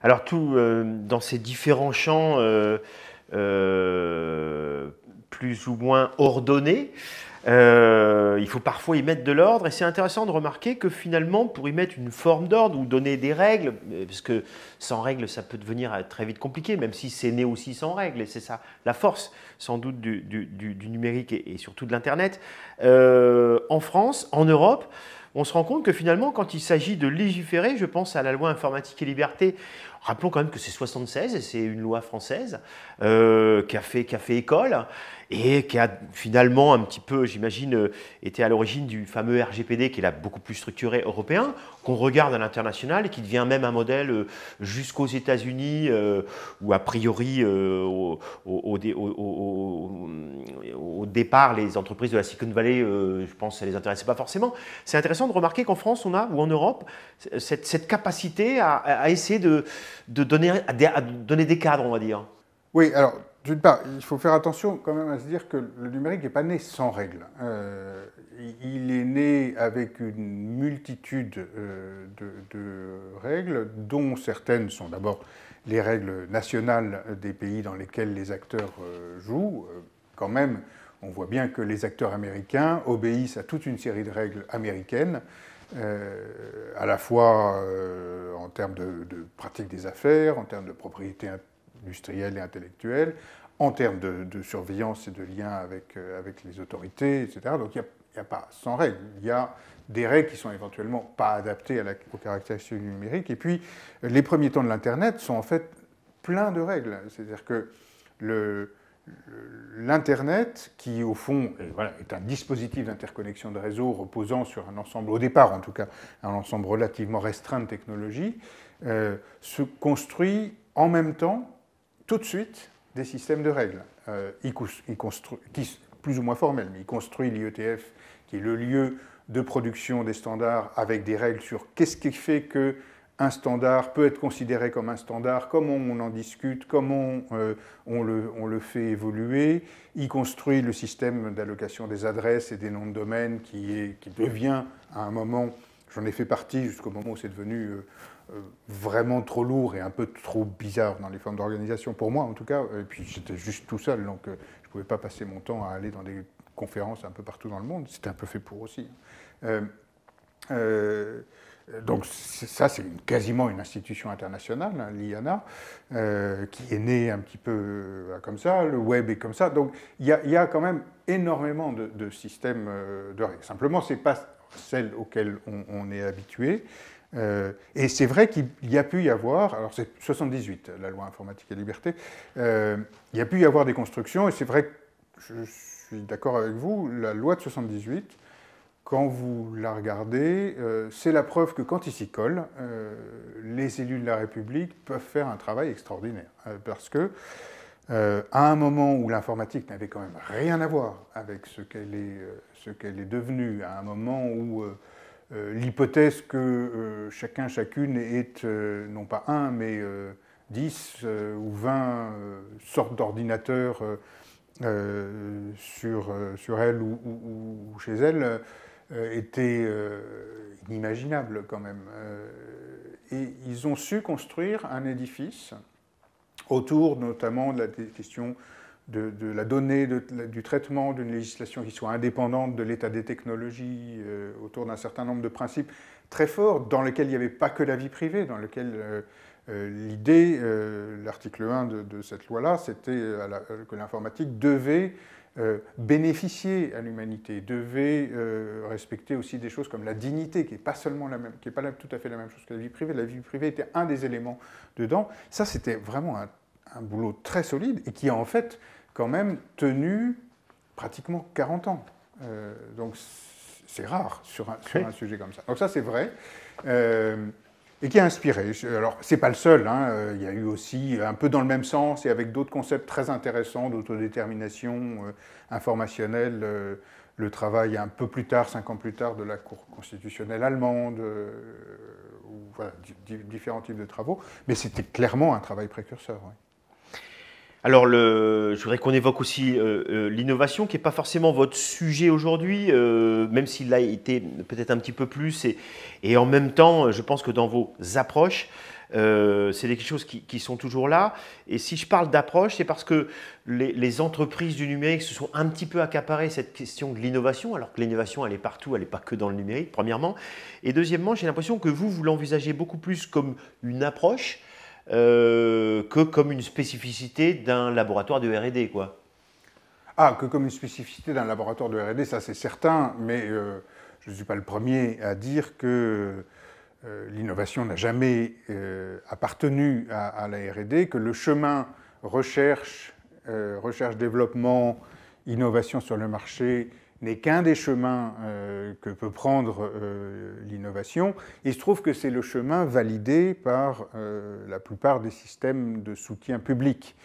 Alors tout euh, dans ces différents champs euh, euh, plus ou moins ordonnés, il faut parfois y mettre de l'ordre et c'est intéressant de remarquer que finalement pour y mettre une forme d'ordre ou donner des règles, parce que sans règles ça peut devenir très vite compliqué, même si c'est né aussi sans règles et c'est ça la force sans doute du, numérique et surtout de l'Internet, en France, en Europe, on se rend compte que finalement, quand il s'agit de légiférer, je pense à la loi informatique et liberté, rappelons quand même que c'est 76 et c'est une loi française euh, qui, a fait, qui école et qui a finalement un petit peu, j'imagine, euh, été à l'origine du fameux RGPD qui est là beaucoup plus structuré européen, qu'on regarde à l'international et qui devient même un modèle euh, jusqu'aux États-Unis euh, ou a priori au, au, au, départ les entreprises de la Silicon Valley, je pense, ça ne les intéressait pas forcément. C'est intéressant de remarquer qu'en France, on a, ou en Europe, cette, cette capacité à, essayer de, de donner, à des, donner des cadres, on va dire. Oui, alors d'une part, il faut faire attention quand même à se dire que le numérique n'est pas né sans règles. Euh, il est né avec une multitude euh, de, règles, dont certaines sont d'abord les règles nationales des pays dans lesquels les acteurs euh, jouent. Quand même, on voit bien que les acteurs américains obéissent à toute une série de règles américaines, euh, à la fois euh, en termes de, pratique des affaires, en termes de propriété industrielle et intellectuelle, en termes de, surveillance et de lien avec, euh, les autorités, etc. Donc il n'y a, pas sans règles. Il y a des règles qui sont éventuellement pas adaptées à la, aux caractéristiques Et puis les premiers temps de l'Internet sont en fait pleins de règles. C'est-à-dire que le, l'Internet, qui au fond est, un dispositif d'interconnexion de réseaux reposant sur un ensemble, au départ en tout cas, un ensemble relativement restreint de technologies, euh, se construit en même temps, tout de suite, des systèmes de règles, euh, il plus ou moins formels, mais il construit l'IETF, qui est le lieu de production des standards avec des règles sur qu'est-ce qui fait que un standard peut être considéré comme un standard, comment on en discute, comment euh, on, le, le, fait évoluer, Il construit le système d'allocation des adresses et des noms de domaine qui, qui devient à un moment, j'en ai fait partie jusqu'au moment où c'est devenu euh, euh, vraiment trop lourd et un peu trop bizarre dans les formes d'organisation, pour moi en tout cas, et puis j'étais juste tout seul, donc je ne pouvais pas passer mon temps à aller dans des conférences un peu partout dans le monde, c'était un peu fait pour aussi. Donc ça, c'est quasiment une institution internationale, hein, l'IANA, euh, qui est née un petit peu euh, comme ça, le web est comme ça. Donc il y, a quand même énormément de, systèmes euh, de règles. Simplement, ce n'est pas celle auxquelles on, on est habitué. et c'est vrai qu'il y a pu y avoir, alors c'est 78, la loi informatique et liberté, il y a pu y avoir des constructions, et c'est vrai que je suis d'accord avec vous, la loi de 78 quand vous la regardez, euh, c'est la preuve que quand ils s'y collent, euh, les élus de la République peuvent faire un travail extraordinaire. Euh, parce que, à un moment où l'informatique n'avait quand même rien à voir avec ce qu'elle est, devenue, à un moment où l'hypothèse que chacun, chacune est, non pas un, mais 10 ou 20 sortes d'ordinateurs sur, elle ou, chez elle, euh, était euh, inimaginable quand même. Euh, et ils ont su construire un édifice autour notamment de la question de, la donnée, du traitement d'une législation qui soit indépendante de l'état des technologies, autour d'un certain nombre de principes très forts, dans lesquels il n'y avait pas que la vie privée, dans lesquels l'idée, l'article 1 de, cette loi-là, c'était que l'informatique devait euh, bénéficier à l'humanité, devait euh, respecter aussi des choses comme la dignité, qui n'est pas seulement la même, qui est pas tout à fait la même chose que la vie privée. La vie privée était un des éléments dedans. Ça, c'était vraiment un, boulot très solide et qui a en fait quand même tenu pratiquement 40 ans. Euh, donc c'est rare sur un, sur un, sujet comme ça. Donc ça, c'est vrai et qui a inspiré. Alors, c'est pas le seul, hein. Euh, il y a eu aussi euh, un peu dans le même sens et avec d'autres concepts très intéressants d'autodétermination euh, informationnelle, le travail un peu plus tard, cinq ans plus tard, de la Cour constitutionnelle allemande, ou, différents types de travaux, mais c'était clairement un travail précurseur. Oui. Alors, je voudrais qu'on évoque aussi euh, euh, l'innovation, qui n'est pas forcément votre sujet aujourd'hui, euh, même s'il a été peut-être un petit peu plus. Et, en même temps, je pense que dans vos approches, c'est des choses qui, sont toujours là. Et si je parle d'approche, c'est parce que les, les, entreprises du numérique se sont un petit peu accaparées cette question de l'innovation, alors que l'innovation, elle est partout, elle n'est pas que dans le numérique, premièrement. Et deuxièmement, j'ai l'impression que vous, vous l'envisagez beaucoup plus comme une approche euh, que comme une spécificité d'un laboratoire de RD, quoi. Ah, que comme une spécificité d'un laboratoire de RD, ça c'est certain, mais euh, je ne suis pas le premier à dire que euh, l'innovation n'a jamais appartenu à, à, la RD, que le chemin recherche, recherche-développement, innovation sur le marché, n'est qu'un des chemins euh, que peut prendre euh, l'innovation. Il se trouve que c'est le chemin validé par euh, la plupart des systèmes de soutien public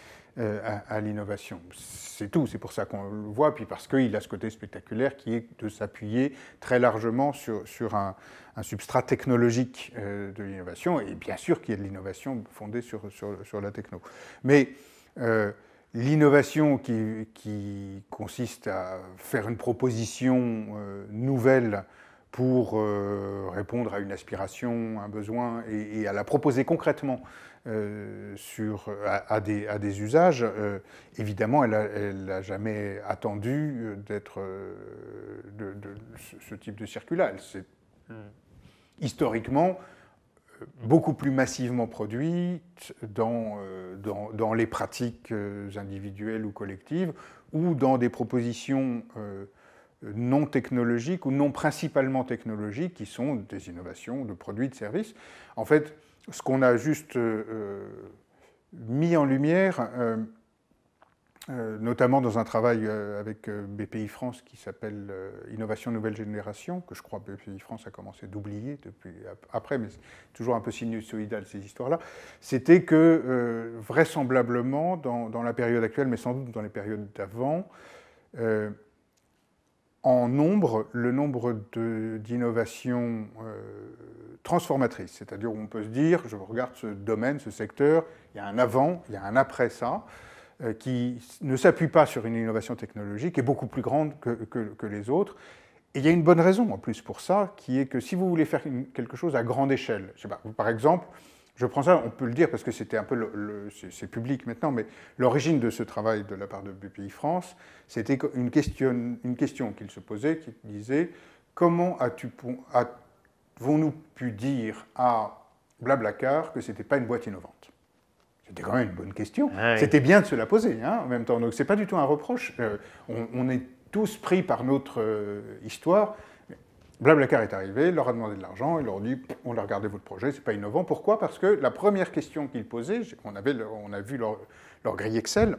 à, l'innovation. C'est tout, c'est pour ça qu'on le voit, puis parce qu'il a ce côté spectaculaire qui est de s'appuyer très largement sur, un, substrat technologique de l'innovation, et bien sûr qu'il y a de l'innovation fondée sur, sur, la techno. Mais L'innovation qui, consiste à faire une proposition euh, nouvelle pour euh, répondre à une aspiration, un besoin, et, à la proposer concrètement euh, sur, à, des, usages, évidemment, elle n'a jamais attendu d'être de, ce type de circulaire. C'est hmm. historiquement euh, beaucoup plus massivement produite dans, euh, dans, dans, les pratiques euh, individuelles ou collectives, ou dans des propositions non technologiques ou non principalement technologiques, qui sont des innovations de produits, de services. En fait, ce qu'on a juste mis en lumière, euh, notamment dans un travail euh, avec euh, BPI France qui s'appelle Innovation Nouvelle Génération, que je crois BPI France a commencé d'oublier depuis après, mais c'est toujours un peu sinusoïdal ces histoires-là, c'était que vraisemblablement, dans, la période actuelle, mais sans doute dans les périodes d'avant, en nombre, le nombre d'innovations transformatrices, c'est-à-dire où on peut se dire, je regarde ce domaine, ce secteur, il y a un avant, il y a un après ça, euh, qui ne s'appuie pas sur une innovation technologique est beaucoup plus grande que, les autres. Et il y a une bonne raison en plus pour ça, qui est que si vous voulez faire quelque chose à grande échelle, sais par exemple, je prends ça, on peut le dire parce que c'était un peu, c'est public maintenant, mais l'origine de ce travail de la part de BPI France, c'était une question, une question qu'il se posait, qui disait comment avons-nous pu dire à Blablacar que ce n'était pas une boîte innovante c'était quand même une bonne question. Ah c'était bien de se la poser hein, en même temps. Donc c'est pas du tout un reproche. Euh, on, est tous pris par notre histoire. Euh, histoire. Blablacar est arrivé, leur a demandé de l'argent, Ils leur a dit on a regardé votre projet, c'est pas innovant. Pourquoi Parce que la première question qu'ils posaient, on, avait on a vu leur, leur grille Excel,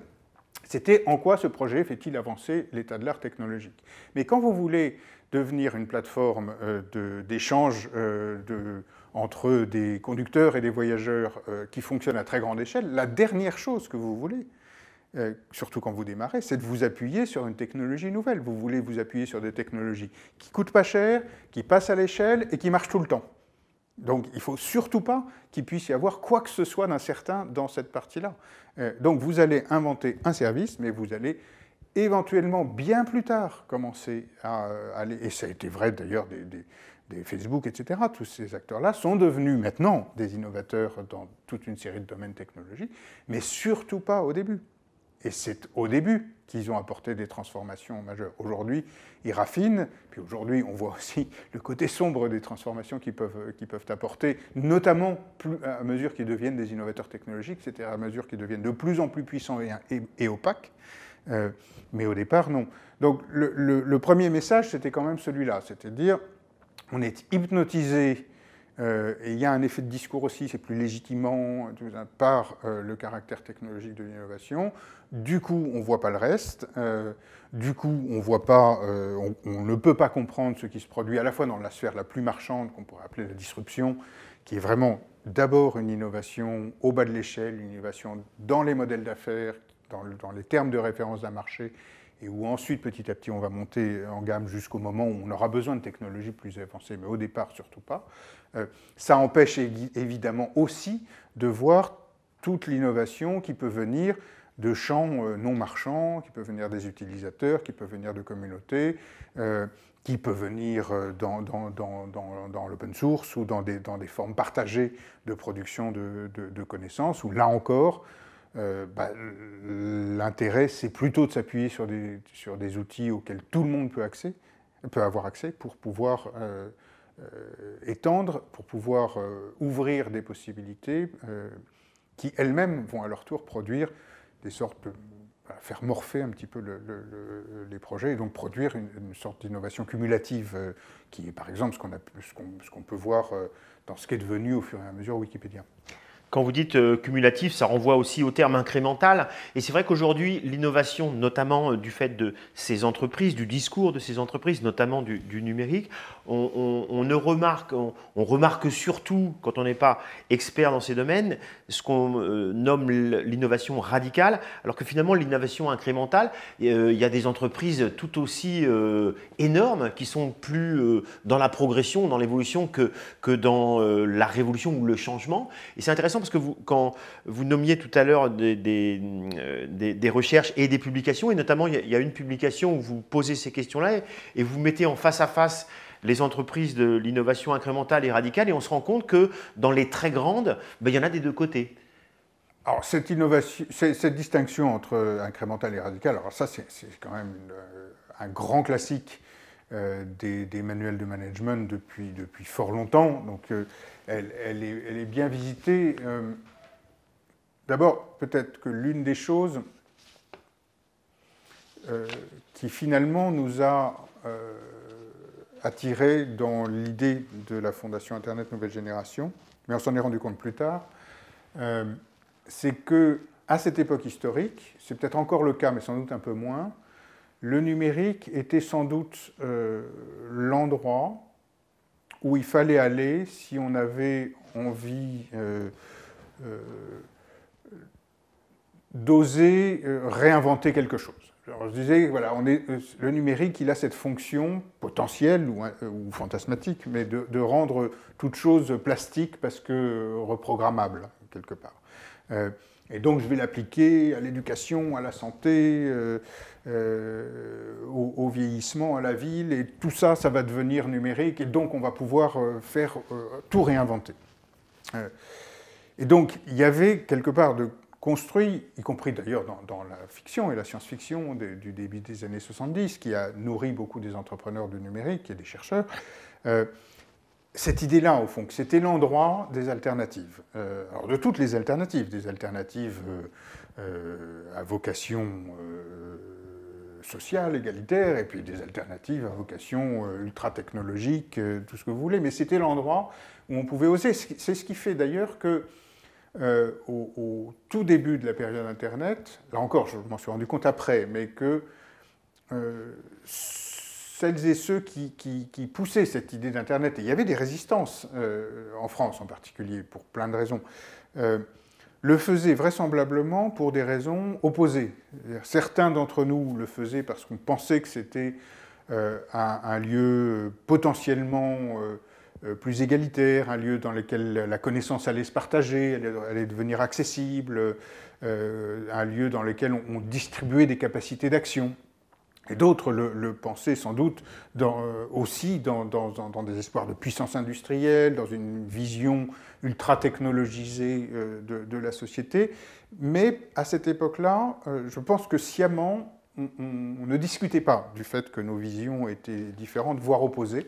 c'était en quoi ce projet fait-il avancer l'état de l'art technologique. Mais quand vous voulez devenir une plateforme euh, d'échange de, entre des conducteurs et des voyageurs euh, qui fonctionnent à très grande échelle, la dernière chose que vous voulez, euh, surtout quand vous démarrez, c'est de vous appuyer sur une technologie nouvelle. Vous voulez vous appuyer sur des technologies qui coûtent pas cher, qui passent à l'échelle et qui marchent tout le temps. Donc il ne faut surtout pas qu'il puisse y avoir quoi que ce soit d'incertain dans cette partie-là. Euh, donc vous allez inventer un service, mais vous allez éventuellement bien plus tard commencer à aller, et ça a été vrai d'ailleurs des des Facebook, etc., tous ces acteurs-là sont devenus maintenant des innovateurs dans toute une série de domaines technologiques, mais surtout pas au début. Et c'est au début qu'ils ont apporté des transformations majeures. Aujourd'hui, ils raffinent, puis aujourd'hui, on voit aussi le côté sombre des transformations qu'ils peuvent, peuvent apporter, notamment plus à mesure qu'ils deviennent des innovateurs technologiques, c'est-à-dire à mesure qu'ils deviennent de plus en plus puissants et, et, opaques. Euh, mais au départ, non. Donc le, le premier message, c'était quand même celui-là, c'était de dire, on est hypnotisé, euh, et il y a un effet de discours aussi, c'est plus légitimant par euh, le caractère technologique de l'innovation. Du coup, on ne voit pas le reste. Euh, du coup, on, voit pas, on, ne peut pas comprendre ce qui se produit à la fois dans la sphère la plus marchande, qu'on pourrait appeler la disruption, qui est vraiment d'abord une innovation au bas de l'échelle, une innovation dans les modèles d'affaires, dans les termes de référence d'un marché, et où ensuite, petit à petit, on va monter en gamme jusqu'au moment où on aura besoin de technologies plus avancées, mais au départ, surtout pas. Euh, ça empêche évidemment aussi de voir toute l'innovation qui peut venir de champs euh, non marchands, qui peut venir des utilisateurs, qui peut venir de communautés, euh, qui peut venir dans, l'open source ou dans des, formes partagées de production de, de connaissances, ou là encore, euh, bah, l'intérêt, c'est plutôt de s'appuyer sur des, outils auxquels tout le monde peut, avoir accès pour pouvoir euh, euh, étendre, pour pouvoir ouvrir des possibilités qui elles-mêmes vont à leur tour produire des sortes de faire morpher un petit peu les projets et donc produire une, sorte d'innovation cumulative qui est par exemple ce qu'on peut voir dans ce qui est devenu au fur et à mesure Wikipédia. Quand vous dites euh, cumulatif, ça renvoie aussi au terme incrémental. Et c'est vrai qu'aujourd'hui, l'innovation, notamment euh, du fait de ces entreprises, du discours de ces entreprises, notamment du, numérique, on, ne remarque, on, remarque surtout, quand on n'est pas expert dans ces domaines, ce qu'on euh, nomme l'innovation radicale, alors que finalement, l'innovation incrémentale, il y a des entreprises tout aussi énormes qui sont plus dans la progression, dans l'évolution que, que dans la révolution ou le changement. Et c'est intéressant parce que vous, quand vous nommiez tout à l'heure des, euh, recherches et des publications, et notamment il y, a une publication où vous posez ces questions-là et, vous mettez en face à face les entreprises de l'innovation incrémentale et radicale, et on se rend compte que dans les très grandes, ben, il y en a des deux côtés. Alors, cette, innovation, cette distinction entre incrémentale et radicale, alors ça, c'est quand même un grand classique euh, des, manuels de management depuis, fort longtemps. Donc euh, elle, est, bien visitée. Euh, d'abord, peut-être que l'une des choses qui finalement nous a attirés dans l'idée de la Fondation Internet Nouvelle Génération, mais on s'en est rendu compte plus tard, c'est que à cette époque historique, c'est peut-être encore le cas, mais sans doute un peu moins, le numérique était sans doute euh, l'endroit où il fallait aller si on avait envie euh, euh, d'oser réinventer quelque chose. je disais, voilà, le numérique, il a cette fonction potentielle ou, fantasmatique, mais de, rendre toute chose plastique parce que reprogrammable, quelque part. Euh, et donc je vais l'appliquer à l'éducation, à la santé, euh, euh, au, vieillissement, à la ville, et tout ça, ça va devenir numérique, et donc on va pouvoir faire tout réinventer. et donc il y avait quelque part de construit, y compris d'ailleurs dans, la fiction et la science-fiction du début des années 70, qui a nourri beaucoup des entrepreneurs du numérique et des chercheurs, cette idée-là, au fond, que c'était l'endroit des alternatives. Euh, alors de toutes les alternatives, des alternatives euh, euh, à vocation sociale, égalitaire, et puis des alternatives à vocation ultra-technologique, tout ce que vous voulez, mais c'était l'endroit où on pouvait oser. C'est ce qui fait d'ailleurs que au, tout début de la période Internet, là encore, je m'en suis rendu compte après, mais que celles et ceux qui, poussaient cette idée d'Internet, et il y avait des résistances, euh, en France en particulier, pour plein de raisons, euh, le faisaient vraisemblablement pour des raisons opposées. Certains d'entre nous le faisaient parce qu'on pensait que c'était euh, un, lieu potentiellement plus égalitaire, un lieu dans lequel la connaissance allait se partager, allait devenir accessible, un lieu dans lequel on distribuait des capacités d'action. Et d'autres le, pensaient sans doute euh, aussi dans, des espoirs de puissance industrielle, dans une vision ultra-technologisée euh, de, la société. Mais à cette époque-là, euh, je pense que sciemment, on, ne discutait pas du fait que nos visions étaient différentes, voire opposées.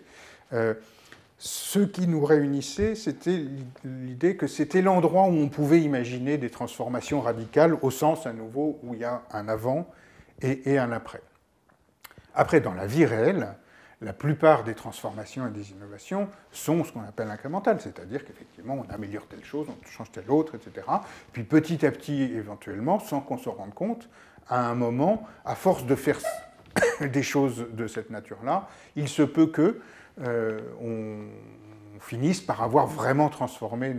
ce qui nous réunissait, c'était l'idée que c'était l'endroit où on pouvait imaginer des transformations radicales, au sens à nouveau où il y a un avant et un après. Après, dans la vie réelle, la plupart des transformations et des innovations sont ce qu'on appelle incrémentales, c'est-à-dire qu'effectivement, on améliore telle chose, on change telle autre, etc. Puis petit à petit, éventuellement, sans qu'on s'en rende compte, à un moment, à force de faire des choses de cette nature-là, il se peut qu'on euh, finisse par avoir vraiment transformé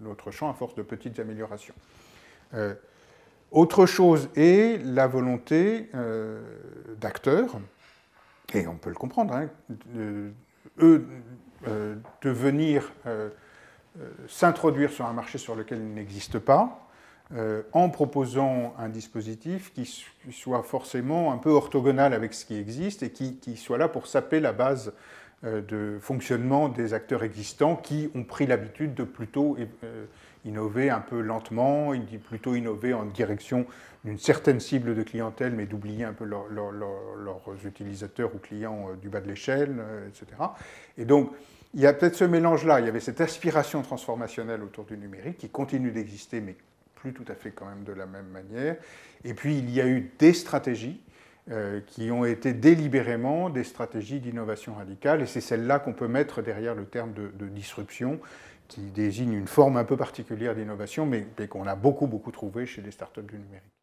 notre champ à force de petites améliorations. Euh, autre chose est la volonté euh, d'acteurs, et on peut le comprendre, hein, de, euh, eux, euh, de venir s'introduire sur un marché sur lequel il n'existe pas, en proposant un dispositif qui soit forcément un peu orthogonal avec ce qui existe et qui soit là pour saper la base de fonctionnement des acteurs existants qui ont pris l'habitude de plutôt innover un peu lentement, plutôt innover en direction d'une certaine cible de clientèle, mais d'oublier un peu leurs utilisateurs ou clients euh, du bas de l'échelle, euh, etc. Et donc, il y a peut-être ce mélange-là, il y avait cette aspiration transformationnelle autour du numérique qui continue d'exister, mais plus tout à fait quand même de la même manière. Et puis, il y a eu des stratégies euh, qui ont été délibérément des stratégies d'innovation radicale, et c'est celle-là qu'on peut mettre derrière le terme de disruption, qui désigne une forme un peu particulière d'innovation, mais, qu'on a beaucoup, beaucoup trouvé chez les startups du numérique.